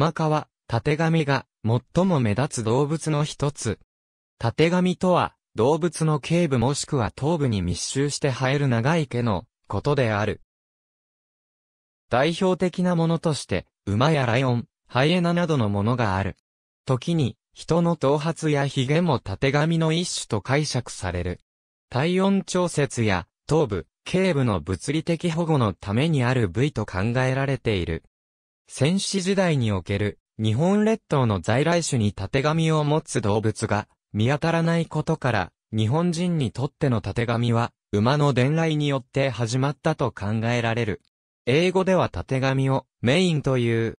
マカは、たてがみが、最も目立つ動物の一つ。たてがみとは、動物の頸部もしくは頭部に密集して生える長い毛の、ことである。代表的なものとして、馬やライオン、ハイエナなどのものがある。時に、人の頭髪や髭もたてがみの一種と解釈される。体温調節や、頭部、頸部の物理的保護のためにある部位と考えられている。戦死時代における日本列島の在来種に縦紙を持つ動物が見当たらないことから、日本人にとっての縦紙は馬の伝来によって始まったと考えられる。英語では縦紙をメインという。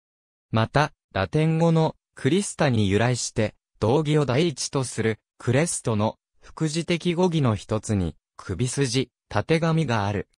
また、ラテン語のクリスタに由来して、道義を第一とするクレストの副次的語義の一つに、首筋、縦紙がある。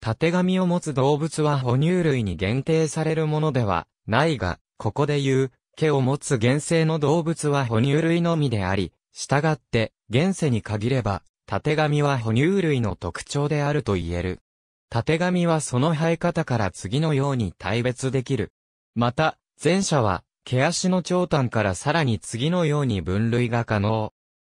縦髪を持つ動物は哺乳類に限定されるものではないが、ここで言う、毛を持つ原生の動物は哺乳類のみであり、従って、現世に限れば、縦髪は哺乳類の特徴であると言える。縦髪はその生え方から次のように大別できる。また、前者は、毛足の長短からさらに次のように分類が可能。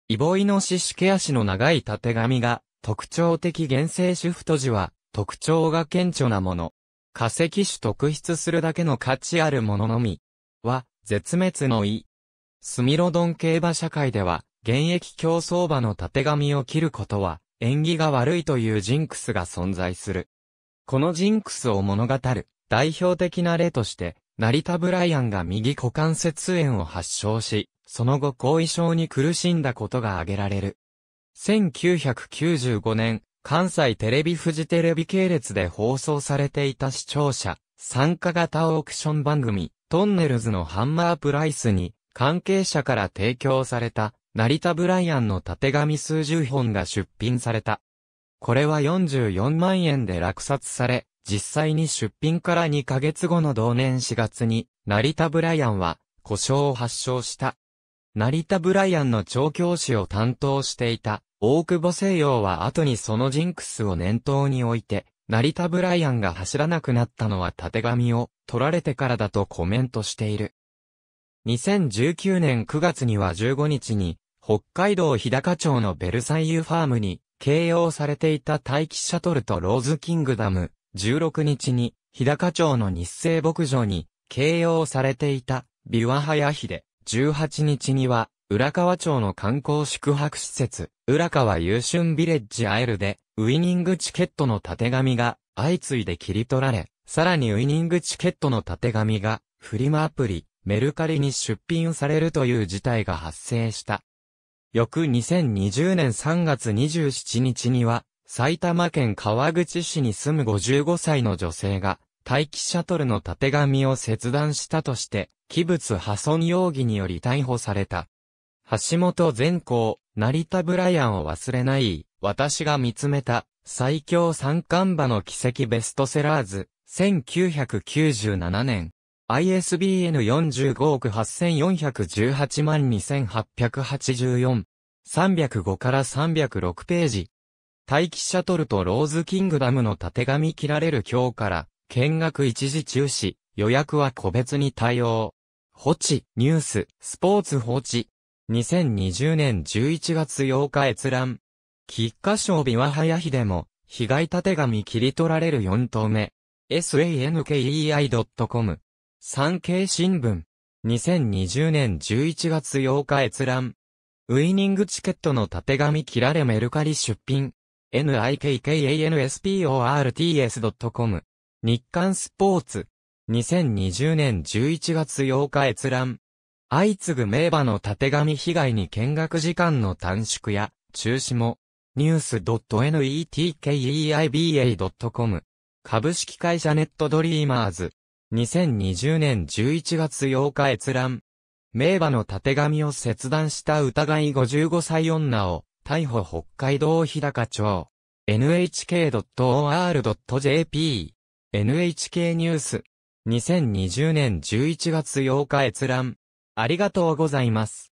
イボイノシシ毛足の長い縦髪が、特徴的原生主婦と時は、特徴が顕著なもの。化石種特筆するだけの価値あるもののみ。は、絶滅の意。スミロドン競馬社会では、現役競争馬の縦紙を切ることは、縁起が悪いというジンクスが存在する。このジンクスを物語る、代表的な例として、成田ブライアンが右股関節炎を発症し、その後後遺症に苦しんだことが挙げられる。1995年、関西テレビ富士テレビ系列で放送されていた視聴者、参加型オークション番組、トンネルズのハンマープライスに、関係者から提供された、成田ブライアンの縦紙数十本が出品された。これは44万円で落札され、実際に出品から2ヶ月後の同年4月に、成田ブライアンは、故障を発症した。成田ブライアンの調教師を担当していた、大久保西洋は後にそのジンクスを念頭に置いて、成田ブライアンが走らなくなったのは縦紙を取られてからだとコメントしている。2019年9月には15日に、北海道日高町のベルサイユファームに、掲揚されていた待機シャトルとローズキングダム、16日に、日高町の日生牧場に、掲揚されていた、ビワハヤヒで、18日には、浦河町の観光宿泊施設、浦河優春ビレッジアイルで、ウイニングチケットの縦紙が相次いで切り取られ、さらにウイニングチケットの縦紙が、フリマアプリ、メルカリに出品されるという事態が発生した。翌2020年3月27日には、埼玉県川口市に住む55歳の女性が、待機シャトルの縦紙を切断したとして、器物破損容疑により逮捕された。橋本善光、成田ブライアンを忘れない、私が見つめた、最強三冠馬の奇跡ベストセラーズ、1997年。ISBN 45億8418万2884。305から306ページ。待機シャトルとローズキングダムの縦紙切られる今日から、見学一時中止、予約は個別に対応。放置、ニュース、スポーツ放置。2020年11月8日閲覧。菊花賞美は早日でも、被害盾紙切り取られる4頭目。sankei.com。産経新聞。2020年11月8日閲覧。ウイニングチケットの縦紙切られメルカリ出品。nikkansports.com。日刊スポーツ。2020年11月8日閲覧。相次ぐ名馬の縦紙被害に見学時間の短縮や中止も、news.netkeiba.com 株式会社ネットドリーマーズ2020年11月8日閲覧名馬の縦紙を切断した疑い55歳女を逮捕北海道日高町 nhk.or.jp NHK ニュース2020年11月8日閲覧ありがとうございます。